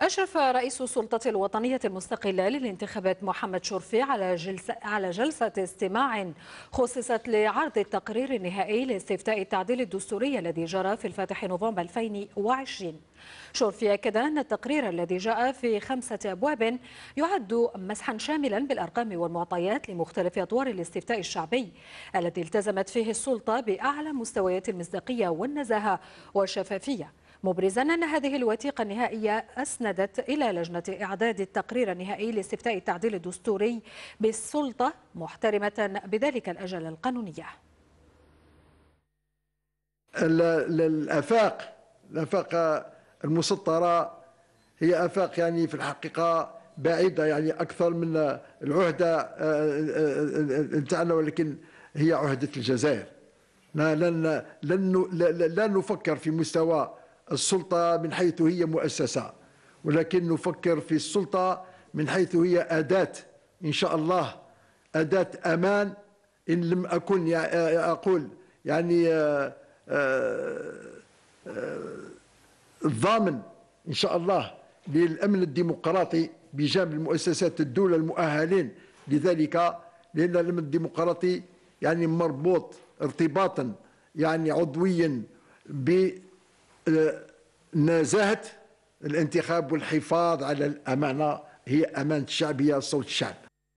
أشرف رئيس السلطة الوطنية المستقلة للانتخابات محمد شرفي على جلسة على جلسة استماع خصصت لعرض التقرير النهائي لاستفتاء التعديل الدستوري الذي جرى في الفاتح نوفمبر 2020. شرفي أكد أن التقرير الذي جاء في خمسة أبواب يعد مسحا شاملا بالأرقام والمعطيات لمختلف أطوار الاستفتاء الشعبي الذي التزمت فيه السلطة بأعلى مستويات المصداقية والنزاهة والشفافية. مبرزا أن هذه الوثيقة النهائية أسندت إلى لجنة إعداد التقرير النهائي لاستفتاء التعديل الدستوري بالسلطة محترمة بذلك الأجل القانونية الآفاق الآفاق المسطرة هي آفاق يعني في الحقيقة بعيدة يعني أكثر من العهدة نتاعنا آه، آه، آه، ولكن هي عهدة الجزائر لا لن لن لا نفكر في مستوى السلطة من حيث هي مؤسسة ولكن نفكر في السلطة من حيث هي أداة إن شاء الله أداة أمان إن لم أكن أقول يعني الضامن آه، آه، آه، إن شاء الله للأمن الديمقراطي بجانب المؤسسات الدولة المؤهلين لذلك لأن الأمن الديمقراطي يعني مربوط ارتباطا يعني عضويا ب نزاهه الانتخاب والحفاظ على الامانه هي امانه الشعبيه صوت الشعب